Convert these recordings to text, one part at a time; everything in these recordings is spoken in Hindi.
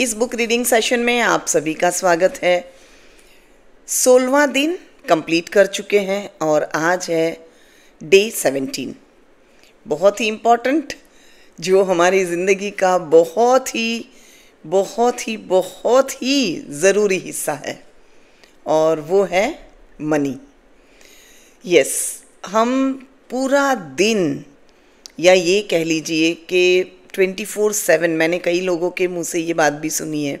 इस बुक रीडिंग सेशन में आप सभी का स्वागत है सोलवा दिन कंप्लीट कर चुके हैं और आज है डे सेवेंटीन बहुत ही इम्पॉर्टेंट जो हमारी ज़िंदगी का बहुत ही बहुत ही बहुत ही ज़रूरी हिस्सा है और वो है मनी यस yes, हम पूरा दिन या ये कह लीजिए कि ट्वेंटी फोर सेवन मैंने कई लोगों के मुंह से ये बात भी सुनी है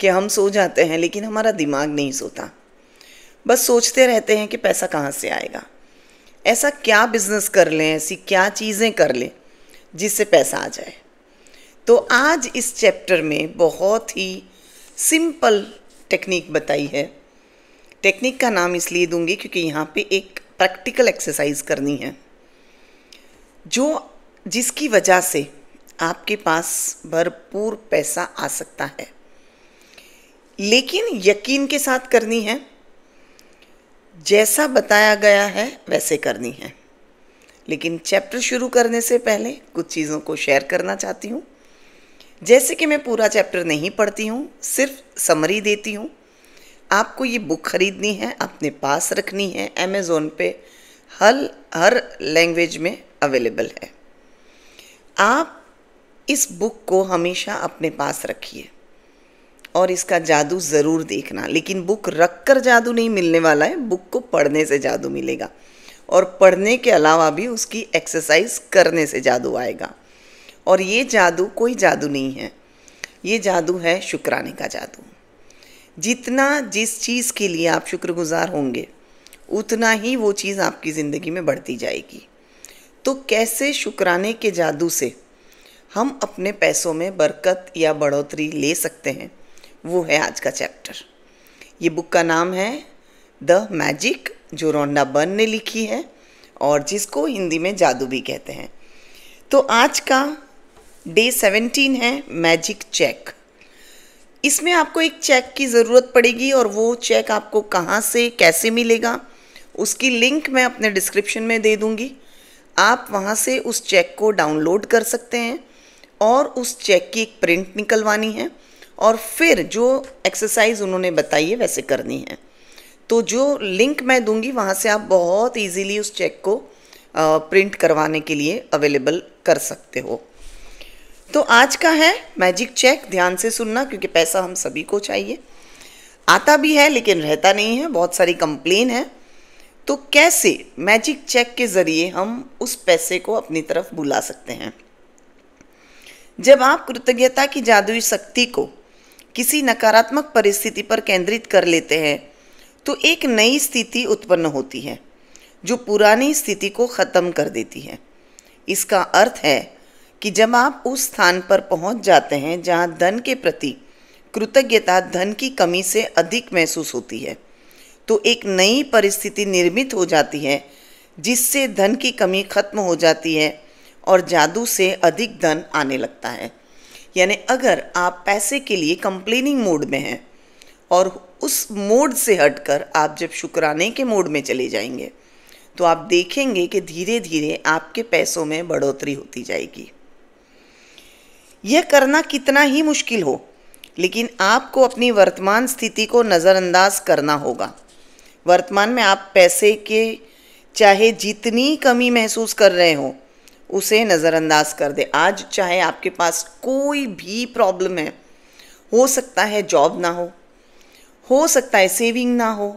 कि हम सो जाते हैं लेकिन हमारा दिमाग नहीं सोता बस सोचते रहते हैं कि पैसा कहाँ से आएगा ऐसा क्या बिजनेस कर लें ऐसी क्या चीज़ें कर लें जिससे पैसा आ जाए तो आज इस चैप्टर में बहुत ही सिंपल टेक्निक बताई है टेक्निक का नाम इसलिए दूंगी क्योंकि यहाँ पे एक प्रैक्टिकल एक्सरसाइज करनी है जो जिसकी वजह से आपके पास भरपूर पैसा आ सकता है लेकिन यकीन के साथ करनी है जैसा बताया गया है वैसे करनी है लेकिन चैप्टर शुरू करने से पहले कुछ चीज़ों को शेयर करना चाहती हूँ जैसे कि मैं पूरा चैप्टर नहीं पढ़ती हूँ सिर्फ समरी देती हूँ आपको ये बुक ख़रीदनी है अपने पास रखनी है अमेज़ोन पे हर हर लैंग्वेज में अवेलेबल है आप इस बुक को हमेशा अपने पास रखिए और इसका जादू ज़रूर देखना लेकिन बुक रख कर जादू नहीं मिलने वाला है बुक को पढ़ने से जादू मिलेगा और पढ़ने के अलावा भी उसकी एक्सरसाइज करने से जादू आएगा और ये जादू कोई जादू नहीं है ये जादू है शुक्राने का जादू जितना जिस चीज़ के लिए आप शुक्रगुजार होंगे उतना ही वो चीज़ आपकी ज़िंदगी में बढ़ती जाएगी तो कैसे शुक्राने के जादू से हम अपने पैसों में बरकत या बढ़ोतरी ले सकते हैं वो है आज का चैप्टर ये बुक का नाम है द मैजिक जो रोंडा बर्न ने लिखी है और जिसको हिंदी में जादू भी कहते हैं तो आज का डे सेवेंटीन है मैजिक चेक इसमें आपको एक चेक की ज़रूरत पड़ेगी और वो चेक आपको कहाँ से कैसे मिलेगा उसकी लिंक मैं अपने डिस्क्रिप्शन में दे दूँगी आप वहाँ से उस चेक को डाउनलोड कर सकते हैं और उस चेक की एक प्रिंट निकलवानी है और फिर जो एक्सरसाइज उन्होंने बताई है वैसे करनी है तो जो लिंक मैं दूंगी वहाँ से आप बहुत इजीली उस चेक को प्रिंट करवाने के लिए अवेलेबल कर सकते हो तो आज का है मैजिक चेक ध्यान से सुनना क्योंकि पैसा हम सभी को चाहिए आता भी है लेकिन रहता नहीं है बहुत सारी कंप्लेन है तो कैसे मैजिक चेक के ज़रिए हम उस पैसे को अपनी तरफ बुला सकते हैं जब आप कृतज्ञता की जादुई शक्ति को किसी नकारात्मक परिस्थिति पर केंद्रित कर लेते हैं तो एक नई स्थिति उत्पन्न होती है जो पुरानी स्थिति को ख़त्म कर देती है इसका अर्थ है कि जब आप उस स्थान पर पहुंच जाते हैं जहां धन के प्रति कृतज्ञता धन की कमी से अधिक महसूस होती है तो एक नई परिस्थिति निर्मित हो जाती है जिससे धन की कमी खत्म हो जाती है और जादू से अधिक धन आने लगता है यानी अगर आप पैसे के लिए कंप्लेनिंग मोड में हैं और उस मोड से हटकर आप जब शुक्राने के मोड में चले जाएंगे तो आप देखेंगे कि धीरे धीरे आपके पैसों में बढ़ोतरी होती जाएगी यह करना कितना ही मुश्किल हो लेकिन आपको अपनी वर्तमान स्थिति को नज़रअंदाज करना होगा वर्तमान में आप पैसे के चाहे जितनी कमी महसूस कर रहे हो उसे नज़रअंदाज कर दे आज चाहे आपके पास कोई भी प्रॉब्लम है हो सकता है जॉब ना हो हो सकता है सेविंग ना हो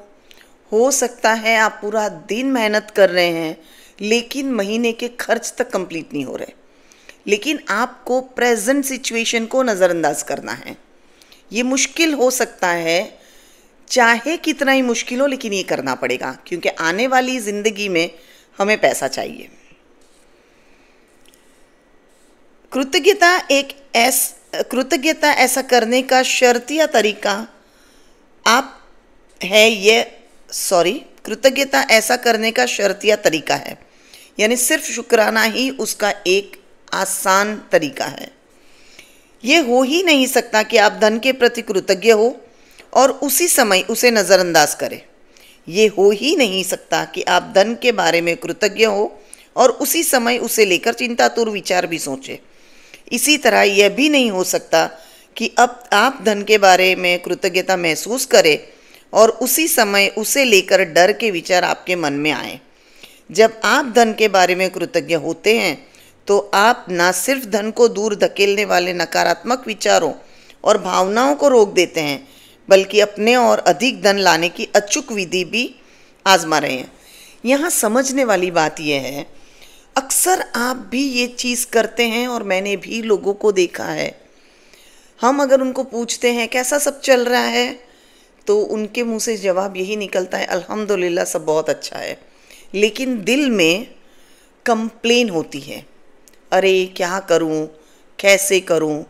हो सकता है आप पूरा दिन मेहनत कर रहे हैं लेकिन महीने के खर्च तक कंप्लीट नहीं हो रहे लेकिन आपको प्रेजेंट सिचुएशन को नज़रअंदाज करना है ये मुश्किल हो सकता है चाहे कितना ही मुश्किल हो लेकिन ये करना पड़ेगा क्योंकि आने वाली ज़िंदगी में हमें पैसा चाहिए कृतज्ञता एक ऐस कृतज्ञता ऐसा करने का शर्तिया तरीका आप है ये सॉरी कृतज्ञता ऐसा करने का शर्तिया तरीका है यानी सिर्फ शुक्राना ही उसका एक आसान तरीका है ये हो ही नहीं सकता कि आप धन के प्रति कृतज्ञ हो और उसी समय उसे नज़रअंदाज करें ये हो ही नहीं सकता कि आप धन के बारे में कृतज्ञ हो और उसी समय उसे लेकर चिंतातुर विचार भी सोचें इसी तरह यह भी नहीं हो सकता कि अब आप धन के बारे में कृतज्ञता महसूस करें और उसी समय उसे लेकर डर के विचार आपके मन में आए जब आप धन के बारे में कृतज्ञ होते हैं तो आप ना सिर्फ धन को दूर धकेलने वाले नकारात्मक विचारों और भावनाओं को रोक देते हैं बल्कि अपने और अधिक धन लाने की अचूक विधि भी आजमा रहे हैं यहाँ समझने वाली बात यह है अक्सर आप भी ये चीज़ करते हैं और मैंने भी लोगों को देखा है हम अगर उनको पूछते हैं कैसा सब चल रहा है तो उनके मुंह से जवाब यही निकलता है अल्हम्दुलिल्लाह सब बहुत अच्छा है लेकिन दिल में कंप्लेन होती है अरे क्या करूं कैसे करूं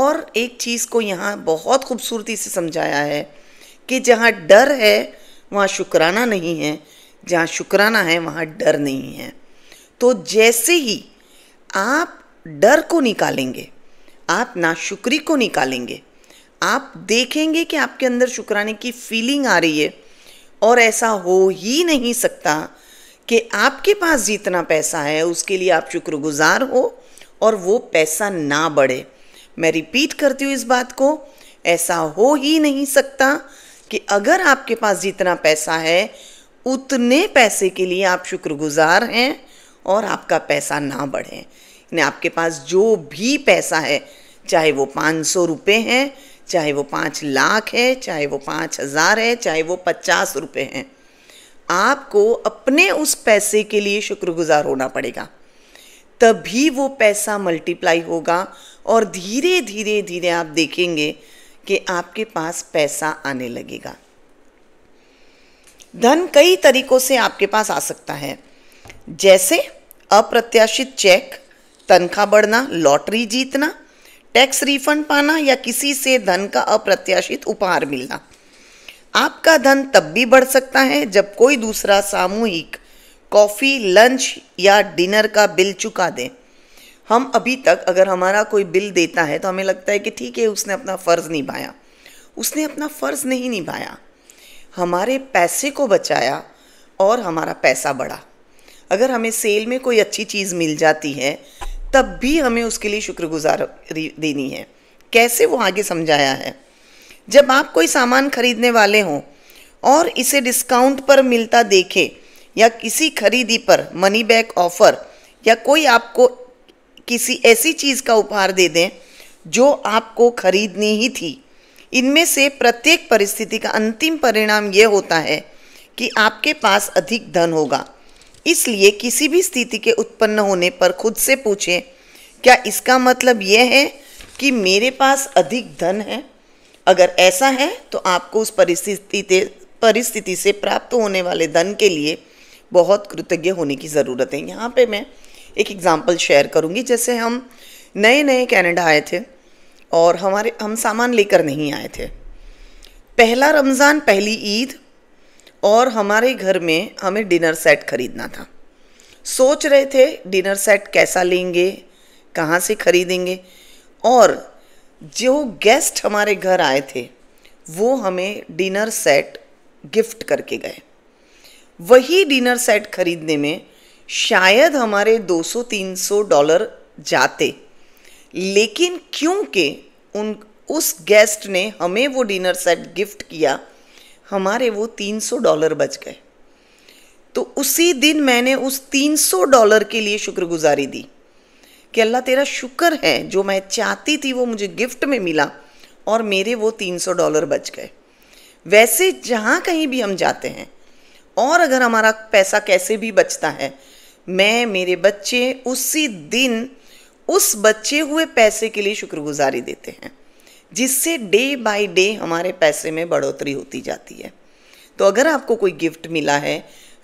और एक चीज़ को यहाँ बहुत खूबसूरती से समझाया है कि जहाँ डर है वहाँ शुक्राना नहीं है जहाँ शुक्राना है वहाँ डर नहीं है तो जैसे ही आप डर को निकालेंगे आप नाशुक्री को निकालेंगे आप देखेंगे कि आपके अंदर शुक्राने की फीलिंग आ रही है और ऐसा हो ही नहीं सकता कि आपके पास जितना पैसा है उसके लिए आप शुक्रगुजार हो और वो पैसा ना बढ़े मैं रिपीट करती हूँ इस बात को ऐसा हो ही नहीं सकता कि अगर आपके पास जितना पैसा है उतने पैसे के लिए आप शुक्रगुजार हैं और आपका पैसा ना बढ़े यानी आपके पास जो भी पैसा है चाहे वो पाँच सौ रुपये हैं चाहे वो पाँच लाख है चाहे वो पाँच हज़ार है चाहे वो पचास रुपये हैं आपको अपने उस पैसे के लिए शुक्रगुजार होना पड़ेगा तभी वो पैसा मल्टीप्लाई होगा और धीरे धीरे धीरे आप देखेंगे कि आपके पास पैसा आने लगेगा धन कई तरीकों से आपके पास आ सकता है जैसे अप्रत्याशित चेक तनख्वाह बढ़ना लॉटरी जीतना टैक्स रिफंड पाना या किसी से धन का अप्रत्याशित उपहार मिलना आपका धन तब भी बढ़ सकता है जब कोई दूसरा सामूहिक कॉफ़ी लंच या डिनर का बिल चुका दें हम अभी तक अगर हमारा कोई बिल देता है तो हमें लगता है कि ठीक है उसने अपना फ़र्ज़ निभाया उसने अपना फ़र्ज़ नहीं निभाया हमारे पैसे को बचाया और हमारा पैसा बढ़ा अगर हमें सेल में कोई अच्छी चीज़ मिल जाती है तब भी हमें उसके लिए शुक्रगुजार देनी है कैसे वो आगे समझाया है जब आप कोई सामान खरीदने वाले हों और इसे डिस्काउंट पर मिलता देखें या किसी खरीदी पर मनी बैक ऑफ़र या कोई आपको किसी ऐसी चीज़ का उपहार दे दें जो आपको खरीदनी ही थी इनमें से प्रत्येक परिस्थिति का अंतिम परिणाम यह होता है कि आपके पास अधिक धन होगा इसलिए किसी भी स्थिति के उत्पन्न होने पर खुद से पूछें क्या इसका मतलब यह है कि मेरे पास अधिक धन है अगर ऐसा है तो आपको उस परिस्थिति परिस्थिति से प्राप्त होने वाले धन के लिए बहुत कृतज्ञ होने की ज़रूरत है यहाँ पे मैं एक एग्ज़ाम्पल शेयर करूँगी जैसे हम नए नए कैनेडा आए थे और हमारे हम सामान लेकर नहीं आए थे पहला रमज़ान पहली ईद और हमारे घर में हमें डिनर सेट खरीदना था सोच रहे थे डिनर सेट कैसा लेंगे कहाँ से खरीदेंगे और जो गेस्ट हमारे घर आए थे वो हमें डिनर सेट गिफ्ट करके गए वही डिनर सेट खरीदने में शायद हमारे 200-300 डॉलर जाते लेकिन क्योंकि उन उस गेस्ट ने हमें वो डिनर सेट गिफ्ट किया हमारे वो 300 डॉलर बच गए तो उसी दिन मैंने उस 300 डॉलर के लिए शुक्रगुजारी दी कि अल्लाह तेरा शुक्र है जो मैं चाहती थी वो मुझे गिफ्ट में मिला और मेरे वो 300 डॉलर बच गए वैसे जहाँ कहीं भी हम जाते हैं और अगर हमारा पैसा कैसे भी बचता है मैं मेरे बच्चे उसी दिन उस बच्चे हुए पैसे के लिए शुक्रगुजारी देते हैं जिससे डे बाय डे हमारे पैसे में बढ़ोतरी होती जाती है तो अगर आपको कोई गिफ्ट मिला है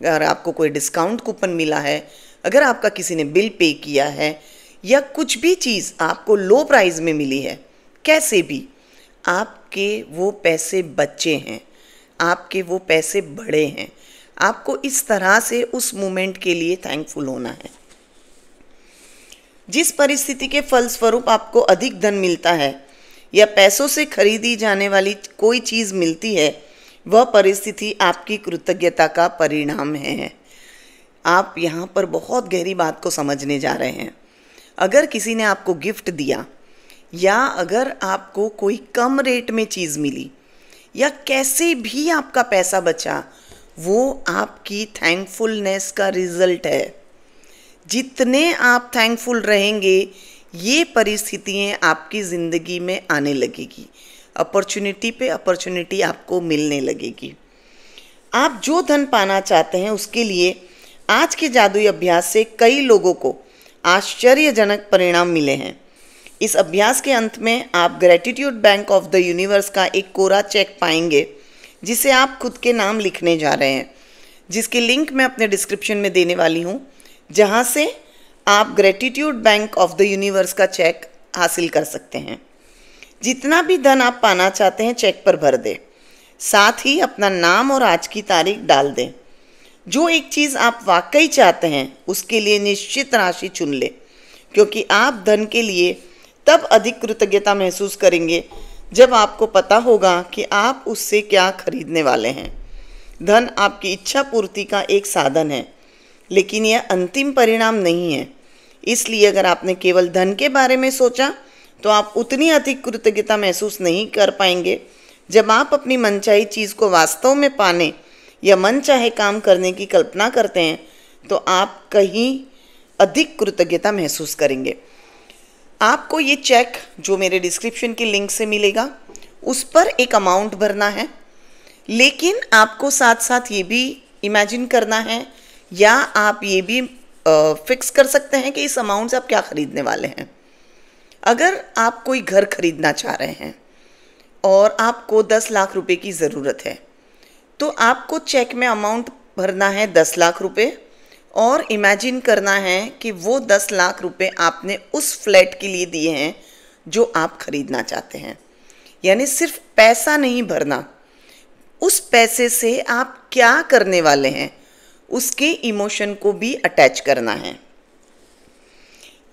अगर आपको कोई डिस्काउंट कूपन मिला है अगर आपका किसी ने बिल पे किया है या कुछ भी चीज़ आपको लो प्राइस में मिली है कैसे भी आपके वो पैसे बचे हैं आपके वो पैसे बड़े हैं आपको इस तरह से उस मोमेंट के लिए थैंकफुल होना है जिस परिस्थिति के फलस्वरूप आपको अधिक धन मिलता है या पैसों से खरीदी जाने वाली कोई चीज़ मिलती है वह परिस्थिति आपकी कृतज्ञता का परिणाम है आप यहाँ पर बहुत गहरी बात को समझने जा रहे हैं अगर किसी ने आपको गिफ्ट दिया या अगर आपको कोई कम रेट में चीज़ मिली या कैसे भी आपका पैसा बचा वो आपकी थैंकफुलनेस का रिजल्ट है जितने आप थैंकफुल रहेंगे ये परिस्थितियाँ आपकी ज़िंदगी में आने लगेगी अपॉर्चुनिटी पे अपॉर्चुनिटी आपको मिलने लगेगी आप जो धन पाना चाहते हैं उसके लिए आज के जादुई अभ्यास से कई लोगों को आश्चर्यजनक परिणाम मिले हैं इस अभ्यास के अंत में आप gratitude bank of the universe का एक कोरा चेक पाएंगे जिसे आप खुद के नाम लिखने जा रहे हैं जिसकी लिंक मैं अपने डिस्क्रिप्शन में देने वाली हूँ जहाँ से आप gratitude bank of the universe का चेक हासिल कर सकते हैं जितना भी धन आप पाना चाहते हैं चेक पर भर दें साथ ही अपना नाम और आज की तारीख डाल दें जो एक चीज़ आप वाकई चाहते हैं उसके लिए निश्चित राशि चुन लें क्योंकि आप धन के लिए तब अधिक कृतज्ञता महसूस करेंगे जब आपको पता होगा कि आप उससे क्या खरीदने वाले हैं धन आपकी इच्छा पूर्ति का एक साधन है लेकिन यह अंतिम परिणाम नहीं है इसलिए अगर आपने केवल धन के बारे में सोचा तो आप उतनी अधिक कृतज्ञता महसूस नहीं कर पाएंगे जब आप अपनी मनचाही चीज़ को वास्तव में पाने या मन चाहे काम करने की कल्पना करते हैं तो आप कहीं अधिक कृतज्ञता महसूस करेंगे आपको ये चेक जो मेरे डिस्क्रिप्शन के लिंक से मिलेगा उस पर एक अमाउंट भरना है लेकिन आपको साथ साथ ये भी इमेजिन करना है या आप ये भी फिक्स कर सकते हैं कि इस अमाउंट से आप क्या ख़रीदने वाले हैं अगर आप कोई घर खरीदना चाह रहे हैं और आपको दस लाख रुपए की ज़रूरत है तो आपको चेक में अमाउंट भरना है दस लाख रुपए और इमेजिन करना है कि वो दस लाख रुपए आपने उस फ्लैट के लिए दिए हैं जो आप खरीदना चाहते हैं यानी सिर्फ पैसा नहीं भरना उस पैसे से आप क्या करने वाले हैं उसके इमोशन को भी अटैच करना है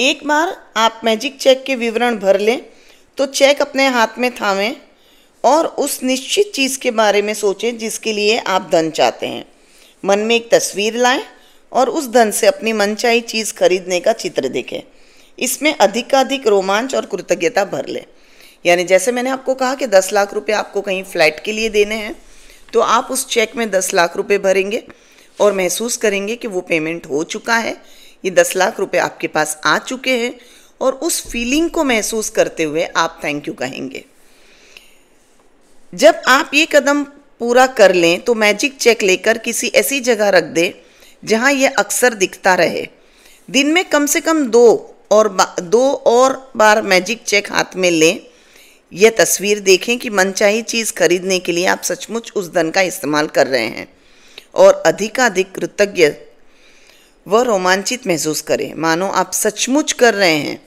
एक बार आप मैजिक चेक के विवरण भर लें तो चेक अपने हाथ में थामें और उस निश्चित चीज़ के बारे में सोचें जिसके लिए आप धन चाहते हैं मन में एक तस्वीर लाएं और उस धन से अपनी मनचाही चीज़ खरीदने का चित्र देखें इसमें अधिकाधिक रोमांच और कृतज्ञता भर लें यानी जैसे मैंने आपको कहा कि दस लाख रुपये आपको कहीं फ्लैट के लिए देने हैं तो आप उस चेक में दस लाख रुपये भरेंगे और महसूस करेंगे कि वो पेमेंट हो चुका है ये दस लाख रुपए आपके पास आ चुके हैं और उस फीलिंग को महसूस करते हुए आप थैंक यू कहेंगे जब आप ये कदम पूरा कर लें तो मैजिक चेक लेकर किसी ऐसी जगह रख दें जहाँ ये अक्सर दिखता रहे दिन में कम से कम दो और दो और बार मैजिक चेक हाथ में लें यह तस्वीर देखें कि मनचाही चीज़ खरीदने के लिए आप सचमुच उस धन का इस्तेमाल कर रहे हैं और अधिकाधिक कृतज्ञ व रोमांचित महसूस करें मानो आप सचमुच कर रहे हैं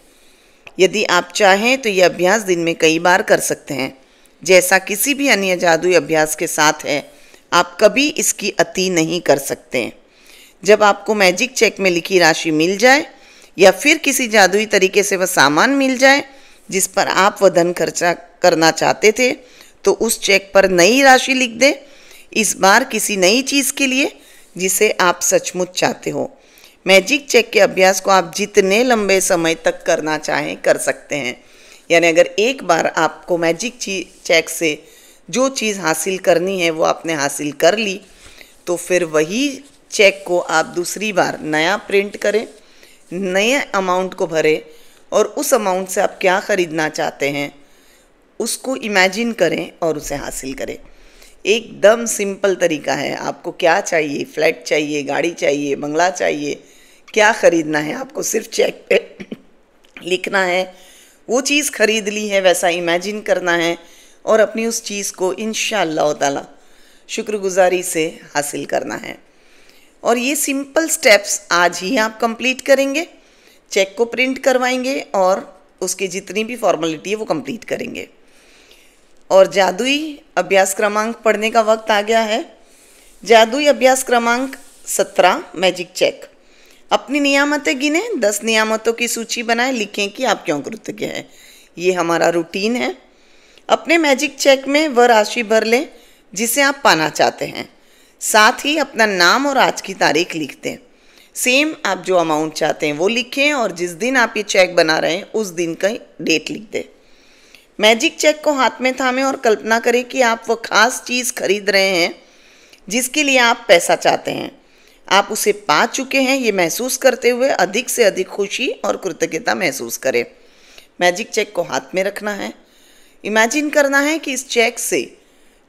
यदि आप चाहें तो यह अभ्यास दिन में कई बार कर सकते हैं जैसा किसी भी अन्य जादुई अभ्यास के साथ है आप कभी इसकी अति नहीं कर सकते हैं जब आपको मैजिक चेक में लिखी राशि मिल जाए या फिर किसी जादुई तरीके से वह सामान मिल जाए जिस पर आप वह धन खर्चा करना चाहते थे तो उस चेक पर नई राशि लिख दें इस बार किसी नई चीज़ के लिए जिसे आप सचमुच चाहते हो मैजिक चेक के अभ्यास को आप जितने लंबे समय तक करना चाहें कर सकते हैं यानी अगर एक बार आपको मैजिक चेक से जो चीज़ हासिल करनी है वो आपने हासिल कर ली तो फिर वही चेक को आप दूसरी बार नया प्रिंट करें नए अमाउंट को भरें और उस अमाउंट से आप क्या ख़रीदना चाहते हैं उसको इमेजिन करें और उसे हासिल करें एकदम सिंपल तरीका है आपको क्या चाहिए फ्लैट चाहिए गाड़ी चाहिए बंगला चाहिए क्या ख़रीदना है आपको सिर्फ चेक पे लिखना है वो चीज़ ख़रीद ली है वैसा इमेजिन करना है और अपनी उस चीज़ को इन ताला शुक्रगुजारी से हासिल करना है और ये सिंपल स्टेप्स आज ही आप कंप्लीट करेंगे चेक को प्रिंट करवाएंगे और उसकी जितनी भी फॉर्मेलिटी है वो कंप्लीट करेंगे और जादुई अभ्यास क्रमांक पढ़ने का वक्त आ गया है जादुई अभ्यास क्रमांक सत्रह मैजिक चेक अपनी नियामतें गिने दस नियामतों की सूची बनाए लिखें कि आप क्यों कृतज्ञ हैं ये हमारा रूटीन है अपने मैजिक चेक में वह राशि भर लें जिसे आप पाना चाहते हैं साथ ही अपना नाम और आज की तारीख लिख दें सेम आप जो अमाउंट चाहते हैं वो लिखें और जिस दिन आप ये चेक बना रहे हैं उस दिन का डेट लिख दें मैजिक चेक को हाथ में थामे और कल्पना करें कि आप वो खास चीज़ खरीद रहे हैं जिसके लिए आप पैसा चाहते हैं आप उसे पा चुके हैं ये महसूस करते हुए अधिक से अधिक खुशी और कृतज्ञता महसूस करें मैजिक चेक को हाथ में रखना है इमेजिन करना है कि इस चेक से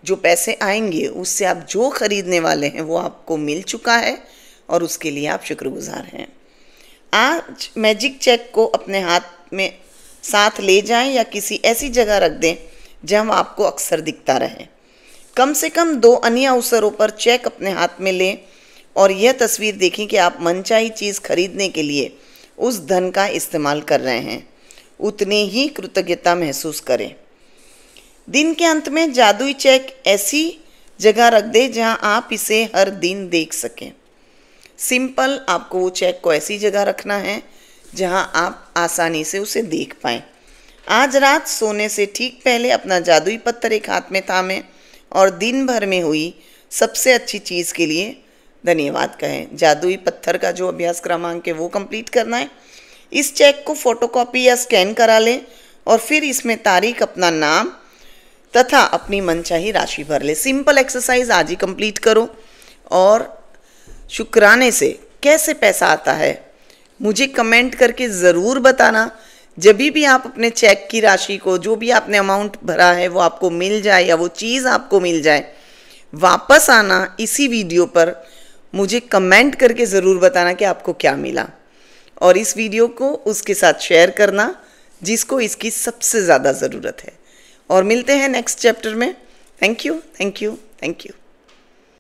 जो पैसे आएंगे उससे आप जो खरीदने वाले हैं वो आपको मिल चुका है और उसके लिए आप शुक्रगुजार हैं आज मैजिक चेक को अपने हाथ में साथ ले जाएं या किसी ऐसी जगह रख दें जहां आपको अक्सर दिखता रहे कम से कम दो अन्य अवसरों पर चेक अपने हाथ में लें और यह तस्वीर देखें कि आप मनचाही चीज़ खरीदने के लिए उस धन का इस्तेमाल कर रहे हैं उतनी ही कृतज्ञता महसूस करें दिन के अंत में जादुई चेक ऐसी जगह रख दे जहां आप इसे हर दिन देख सकें सिंपल आपको वो चेक को ऐसी जगह रखना है जहां आप आसानी से उसे देख पाएँ आज रात सोने से ठीक पहले अपना जादुई पत्थर एक हाथ में थामें और दिन भर में हुई सबसे अच्छी चीज़ के लिए धन्यवाद कहें जादुई पत्थर का जो अभ्यास क्रमांक है वो कंप्लीट करना है इस चेक को फोटोकॉपी या स्कैन करा लें और फिर इसमें तारीख अपना नाम तथा अपनी मनचाही राशि भर लें सिंपल एक्सरसाइज आज ही कंप्लीट करो और शुक्राने से कैसे पैसा आता है मुझे कमेंट करके ज़रूर बताना जब भी आप अपने चेक की राशि को जो भी आपने अमाउंट भरा है वो आपको मिल जाए या वो चीज़ आपको मिल जाए वापस आना इसी वीडियो पर मुझे कमेंट करके ज़रूर बताना कि आपको क्या मिला और इस वीडियो को उसके साथ शेयर करना जिसको इसकी सबसे ज़्यादा ज़रूरत है और मिलते हैं नेक्स्ट चैप्टर में thank you thank you thank you